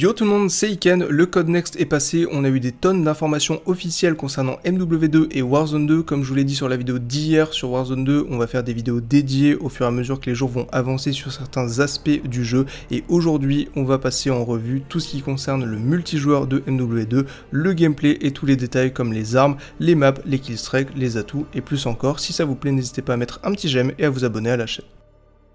Yo tout le monde, c'est Iken, le code next est passé, on a eu des tonnes d'informations officielles concernant MW2 et Warzone 2, comme je vous l'ai dit sur la vidéo d'hier sur Warzone 2, on va faire des vidéos dédiées au fur et à mesure que les jours vont avancer sur certains aspects du jeu, et aujourd'hui on va passer en revue tout ce qui concerne le multijoueur de MW2, le gameplay et tous les détails comme les armes, les maps, les killstreaks, les atouts et plus encore, si ça vous plaît n'hésitez pas à mettre un petit j'aime et à vous abonner à la chaîne.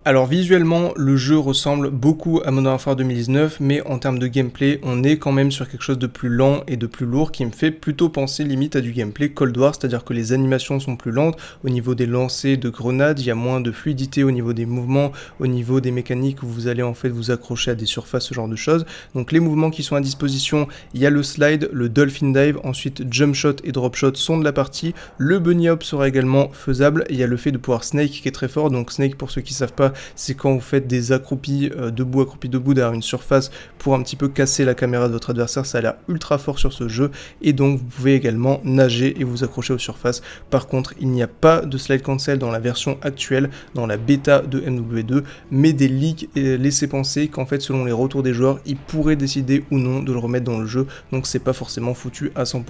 Alors visuellement, le jeu ressemble beaucoup à Modern Warfare 2019, mais en termes de gameplay, on est quand même sur quelque chose de plus lent et de plus lourd qui me fait plutôt penser limite à du gameplay Cold War, c'est-à-dire que les animations sont plus lentes, au niveau des lancers de grenades, il y a moins de fluidité au niveau des mouvements, au niveau des mécaniques où vous allez en fait vous accrocher à des surfaces, ce genre de choses. Donc les mouvements qui sont à disposition, il y a le slide, le dolphin dive, ensuite jump shot et drop shot sont de la partie, le bunny hop sera également faisable, il y a le fait de pouvoir snake qui est très fort, donc snake pour ceux qui savent pas, c'est quand vous faites des accroupis euh, debout, accroupis debout derrière une surface pour un petit peu casser la caméra de votre adversaire. Ça a l'air ultra fort sur ce jeu et donc vous pouvez également nager et vous accrocher aux surfaces. Par contre, il n'y a pas de slide cancel dans la version actuelle, dans la bêta de MW2, mais des leaks euh, laissaient penser qu'en fait, selon les retours des joueurs, ils pourraient décider ou non de le remettre dans le jeu, donc c'est pas forcément foutu à 100%.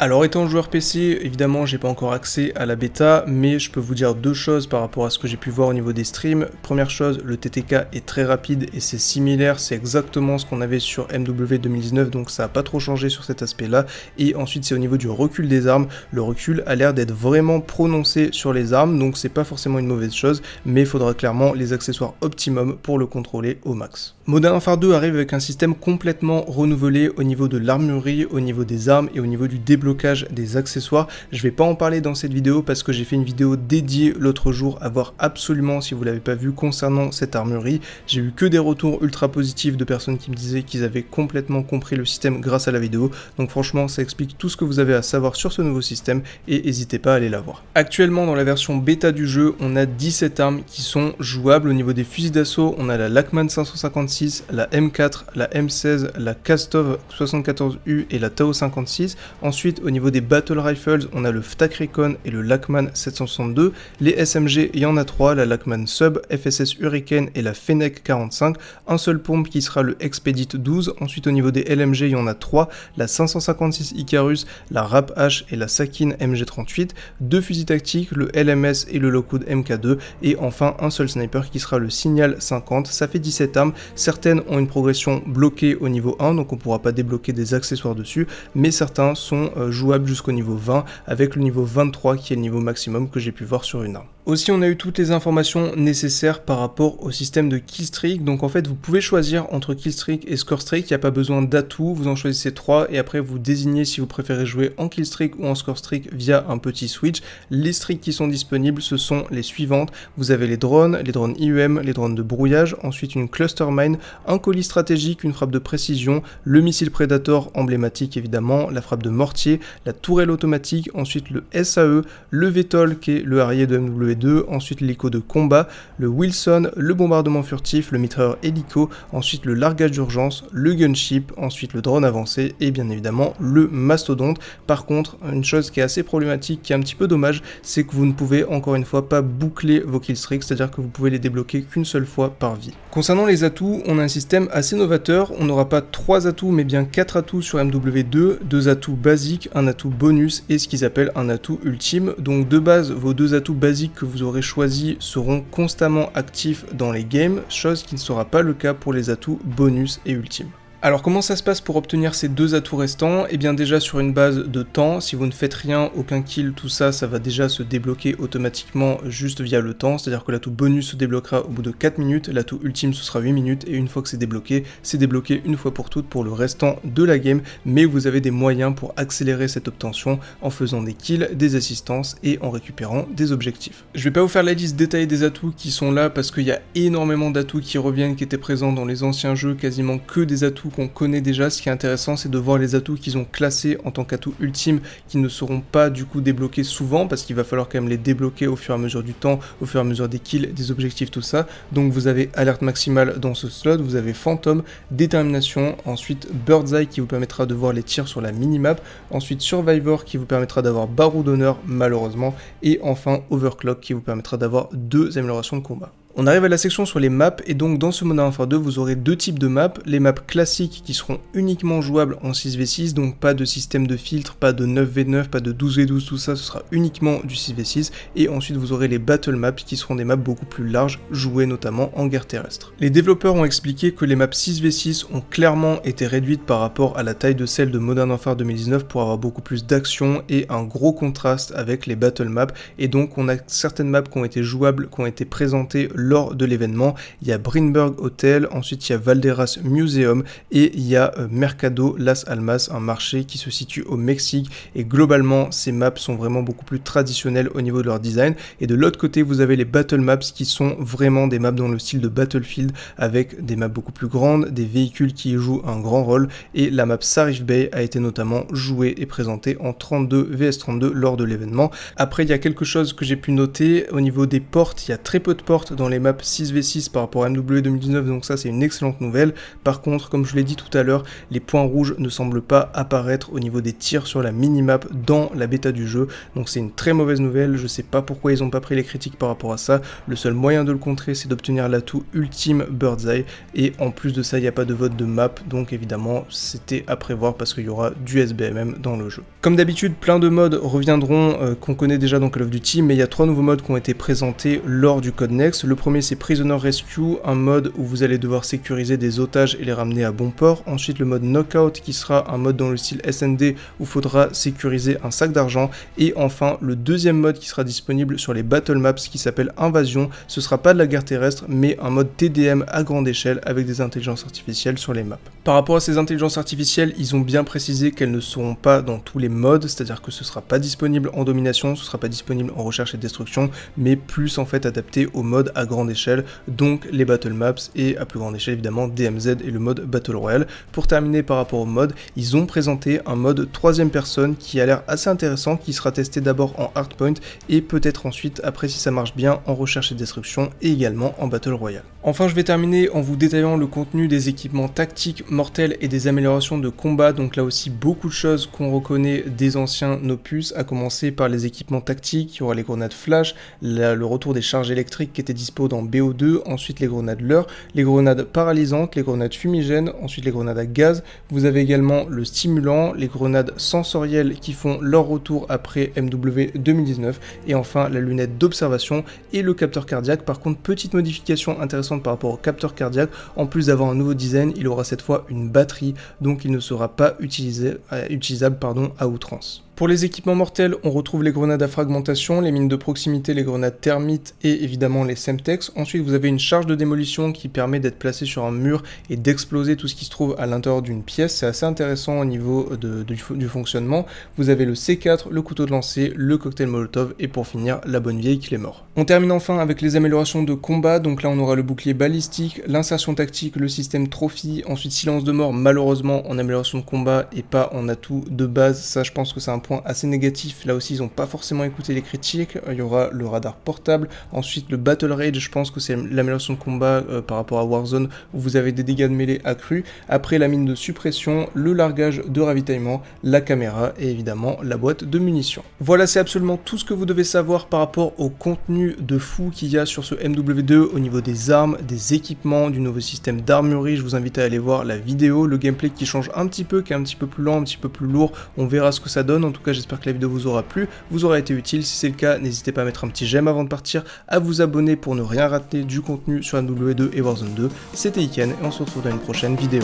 Alors, étant joueur PC, évidemment, j'ai pas encore accès à la bêta, mais je peux vous dire deux choses par rapport à ce que j'ai pu voir au niveau des streams. Première chose, le TTK est très rapide et c'est similaire, c'est exactement ce qu'on avait sur MW 2019, donc ça n'a pas trop changé sur cet aspect-là. Et ensuite, c'est au niveau du recul des armes. Le recul a l'air d'être vraiment prononcé sur les armes, donc c'est pas forcément une mauvaise chose, mais il faudra clairement les accessoires optimum pour le contrôler au max. Modern Warfare 2 arrive avec un système complètement renouvelé au niveau de l'armurerie, au niveau des armes et au niveau du déblocage des accessoires. Je vais pas en parler dans cette vidéo parce que j'ai fait une vidéo dédiée l'autre jour à voir absolument si vous l'avez pas vu concernant cette armurerie. J'ai eu que des retours ultra positifs de personnes qui me disaient qu'ils avaient complètement compris le système grâce à la vidéo. Donc franchement, ça explique tout ce que vous avez à savoir sur ce nouveau système et n'hésitez pas à aller la voir. Actuellement, dans la version bêta du jeu, on a 17 armes qui sont jouables au niveau des fusils d'assaut. On a la Lachman 556, la M4, la M16, la Kastov 74U et la Tao 56. Ensuite, au niveau des Battle Rifles, on a le Recon et le Lachman 762. Les SMG, il y en a 3, la Lachman Sub, FS SS Hurricane et la Fennec 45, un seul pompe qui sera le Expedit 12, ensuite au niveau des LMG il y en a trois la 556 Icarus, la RAP H et la Sakine MG38, deux fusils tactiques, le LMS et le Lockwood MK2, et enfin un seul sniper qui sera le Signal 50, ça fait 17 armes, certaines ont une progression bloquée au niveau 1, donc on pourra pas débloquer des accessoires dessus, mais certains sont euh, jouables jusqu'au niveau 20, avec le niveau 23 qui est le niveau maximum que j'ai pu voir sur une arme. Aussi, on a eu toutes les informations nécessaires par rapport au système de killstreak. Donc en fait, vous pouvez choisir entre killstreak et scorestreak. Il n'y a pas besoin d'atout. Vous en choisissez trois et après vous désignez si vous préférez jouer en killstreak ou en scorestreak via un petit switch. Les streaks qui sont disponibles, ce sont les suivantes. Vous avez les drones, les drones IUM, les drones de brouillage, ensuite une cluster mine, un colis stratégique, une frappe de précision, le missile Predator emblématique évidemment, la frappe de mortier, la tourelle automatique, ensuite le SAE, le VTOL qui est le Harrier de MW ensuite l'écho de combat, le Wilson, le bombardement furtif, le mitrailleur hélico, ensuite le largage d'urgence, le gunship, ensuite le drone avancé et bien évidemment le mastodonte. Par contre, une chose qui est assez problématique, qui est un petit peu dommage, c'est que vous ne pouvez encore une fois pas boucler vos killstreaks, c'est-à-dire que vous pouvez les débloquer qu'une seule fois par vie. Concernant les atouts, on a un système assez novateur, on n'aura pas trois atouts mais bien quatre atouts sur MW2, deux atouts basiques, un atout bonus et ce qu'ils appellent un atout ultime. Donc de base, vos deux atouts basiques que vous aurez choisi seront constamment actifs dans les games, chose qui ne sera pas le cas pour les atouts bonus et ultimes. Alors comment ça se passe pour obtenir ces deux atouts restants Eh bien déjà sur une base de temps, si vous ne faites rien, aucun kill, tout ça, ça va déjà se débloquer automatiquement juste via le temps, c'est-à-dire que l'atout bonus se débloquera au bout de 4 minutes, l'atout ultime ce sera 8 minutes, et une fois que c'est débloqué, c'est débloqué une fois pour toutes pour le restant de la game, mais vous avez des moyens pour accélérer cette obtention en faisant des kills, des assistances et en récupérant des objectifs. Je vais pas vous faire la liste détaillée des atouts qui sont là parce qu'il y a énormément d'atouts qui reviennent, qui étaient présents dans les anciens jeux, quasiment que des atouts qu'on connaît déjà. Ce qui est intéressant, c'est de voir les atouts qu'ils ont classés en tant qu'atouts ultimes qui ne seront pas du coup débloqués souvent parce qu'il va falloir quand même les débloquer au fur et à mesure du temps, au fur et à mesure des kills, des objectifs, tout ça. Donc vous avez alerte maximale dans ce slot, vous avez fantôme, détermination, ensuite bird's eye qui vous permettra de voir les tirs sur la minimap, ensuite survivor qui vous permettra d'avoir barreau d'honneur malheureusement et enfin overclock qui vous permettra d'avoir deux améliorations de combat. On arrive à la section sur les maps et donc dans ce Modern Warfare 2 vous aurez deux types de maps, les maps classiques qui seront uniquement jouables en 6v6 donc pas de système de filtre, pas de 9v9, pas de 12v12 tout ça ce sera uniquement du 6v6 et ensuite vous aurez les battle maps qui seront des maps beaucoup plus larges jouées notamment en guerre terrestre. Les développeurs ont expliqué que les maps 6v6 ont clairement été réduites par rapport à la taille de celle de Modern Warfare 2019 pour avoir beaucoup plus d'action et un gros contraste avec les battle maps et donc on a certaines maps qui ont été jouables, qui ont été présentées lors de l'événement. Il y a Brinberg Hotel, ensuite il y a Valderas Museum et il y a euh, Mercado Las Almas, un marché qui se situe au Mexique. Et globalement, ces maps sont vraiment beaucoup plus traditionnelles au niveau de leur design. Et de l'autre côté, vous avez les battle maps qui sont vraiment des maps dans le style de Battlefield avec des maps beaucoup plus grandes, des véhicules qui jouent un grand rôle. Et la map Sarif Bay a été notamment jouée et présentée en 32 vs 32 lors de l'événement. Après, il y a quelque chose que j'ai pu noter au niveau des portes. Il y a très peu de portes dans les maps 6v6 par rapport à MW 2019, donc ça c'est une excellente nouvelle. Par contre, comme je l'ai dit tout à l'heure, les points rouges ne semblent pas apparaître au niveau des tirs sur la mini-map dans la bêta du jeu, donc c'est une très mauvaise nouvelle, je sais pas pourquoi ils ont pas pris les critiques par rapport à ça, le seul moyen de le contrer c'est d'obtenir l'atout ultime Birdseye, et en plus de ça il n'y a pas de vote de map, donc évidemment c'était à prévoir parce qu'il y aura du SBMM dans le jeu. Comme d'habitude, plein de modes reviendront euh, qu'on connaît déjà dans Call of Duty, mais il y a trois nouveaux modes qui ont été présentés lors du Code Next. Le premier c'est Prisoner Rescue, un mode où vous allez devoir sécuriser des otages et les ramener à bon port. Ensuite le mode Knockout qui sera un mode dans le style SND où faudra sécuriser un sac d'argent. Et enfin le deuxième mode qui sera disponible sur les Battle Maps qui s'appelle Invasion. Ce sera pas de la guerre terrestre mais un mode TDM à grande échelle avec des intelligences artificielles sur les maps. Par rapport à ces intelligences artificielles, ils ont bien précisé qu'elles ne seront pas dans tous les modes, c'est-à-dire que ce sera pas disponible en domination, ce sera pas disponible en recherche et destruction, mais plus en fait adapté au mode à grande échelle, donc les battle maps et à plus grande échelle évidemment DMZ et le mode Battle Royale. Pour terminer par rapport au mode, ils ont présenté un mode troisième personne qui a l'air assez intéressant, qui sera testé d'abord en Hardpoint et peut-être ensuite après si ça marche bien en recherche et destruction et également en Battle Royale. Enfin je vais terminer en vous détaillant le contenu des équipements tactiques mortels et des améliorations de combat, donc là aussi beaucoup de choses qu'on reconnaît des anciens opus, à commencer par les équipements tactiques, il y aura les grenades flash, le retour des charges électriques qui étaient disponibles dans BO2, ensuite les grenades leurres, les grenades paralysantes, les grenades fumigènes, ensuite les grenades à gaz. Vous avez également le stimulant, les grenades sensorielles qui font leur retour après MW 2019 et enfin la lunette d'observation et le capteur cardiaque. Par contre, petite modification intéressante par rapport au capteur cardiaque, en plus d'avoir un nouveau design, il aura cette fois une batterie donc il ne sera pas euh, utilisable à outrance. Pour les équipements mortels, on retrouve les grenades à fragmentation, les mines de proximité, les grenades thermites et évidemment les Semtex. Ensuite, vous avez une charge de démolition qui permet d'être placée sur un mur et d'exploser tout ce qui se trouve à l'intérieur d'une pièce. C'est assez intéressant au niveau du fonctionnement. Vous avez le C4, le couteau de lancer, le cocktail Molotov et pour finir, la bonne vieille qui est mort. On termine enfin avec les améliorations de combat. Donc là, on aura le bouclier balistique, l'insertion tactique, le système trophy, ensuite silence de mort, malheureusement en amélioration de combat et pas en atout de base. Ça, je pense que c'est un assez négatif là aussi ils n'ont pas forcément écouté les critiques, euh, il y aura le radar portable, ensuite le Battle raid je pense que c'est l'amélioration de combat euh, par rapport à Warzone, où vous avez des dégâts de mêlée accrus, après la mine de suppression, le largage de ravitaillement, la caméra et évidemment la boîte de munitions. Voilà, c'est absolument tout ce que vous devez savoir par rapport au contenu de fou qu'il y a sur ce MW2 au niveau des armes, des équipements, du nouveau système d'armurerie, je vous invite à aller voir la vidéo, le gameplay qui change un petit peu, qui est un petit peu plus lent, un petit peu plus lourd, on verra ce que ça donne en tout tout cas j'espère que la vidéo vous aura plu, vous aura été utile. Si c'est le cas, n'hésitez pas à mettre un petit j'aime avant de partir, à vous abonner pour ne rien rater du contenu sur nw 2 et Warzone 2. C'était Iken et on se retrouve dans une prochaine vidéo.